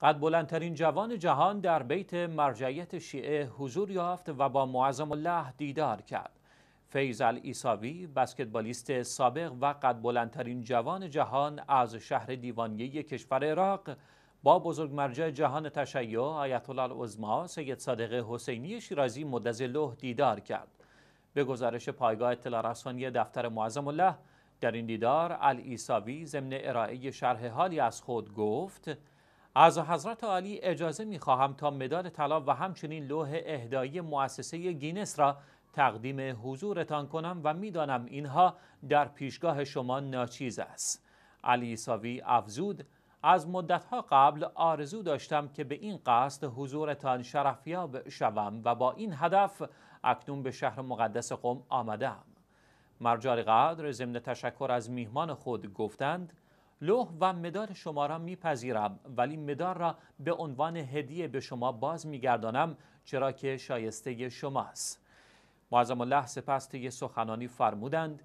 قد بلندترین جوان جهان در بیت مرجعیت شیعه حضور یافت و با معظم الله دیدار کرد. فیض الایساوی بسکتبالیست سابق و قد بلندترین جوان جهان از شهر دیوانیه کشور عراق با بزرگ مرجع جهان تشیع آیت الله سید صادق حسینی شیرازی مدظله دیدار کرد. به گزارش پایگاه اطلاع رسانی دفتر معظم الله در این دیدار الایساوی ضمن ارائه شرح حالی از خود گفت از حضرت عالی اجازه می خواهم تا مدال طلا و همچنین لوح اهدایی مؤسسه گینس را تقدیم حضورتان کنم و میدانم اینها در پیشگاه شما ناچیز است. علی ساوی افزود از مدتها قبل آرزو داشتم که به این قصد حضورتان شرفیاب شوم و با این هدف اکنون به شهر مقدس قم آمدم. مرجع قدر ضمن تشکر از میهمان خود گفتند لوح و مدار شما را میپذیرم ولی مدار را به عنوان هدیه به شما باز میگردانم چرا که شایسته شماست معظم الله سپس طی سخنانی فرمودند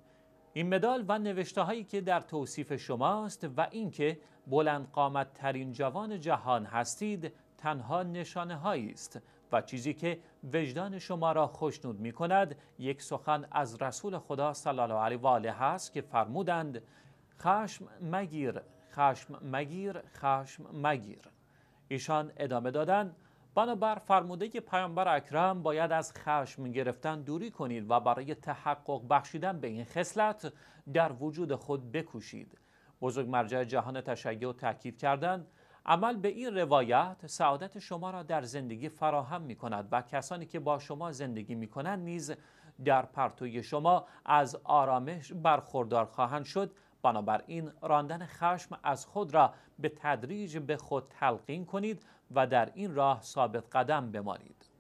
این مدال و نوشته هایی که در توصیف شماست و اینکه بلند قامت ترین جوان جهان هستید تنها نشانه هایی است و چیزی که وجدان شما را خوشنود می کند یک سخن از رسول خدا صلی الله علیه و آله است که فرمودند خشم مگیر خشم مگیر خشم مگیر ایشان ادامه دادند بنابر فرموده که پیامبر اکرم باید از خشم گرفتن دوری کنید و برای تحقق بخشیدن به این خصلت در وجود خود بکوشید بزرگ مرجع جهان و تاکید کردند عمل به این روایت سعادت شما را در زندگی فراهم می کند و کسانی که با شما زندگی می کنند نیز در پرتوی شما از آرامش برخوردار خواهند شد بنابراین راندن خشم از خود را به تدریج به خود تلقین کنید و در این راه ثابت قدم بمانید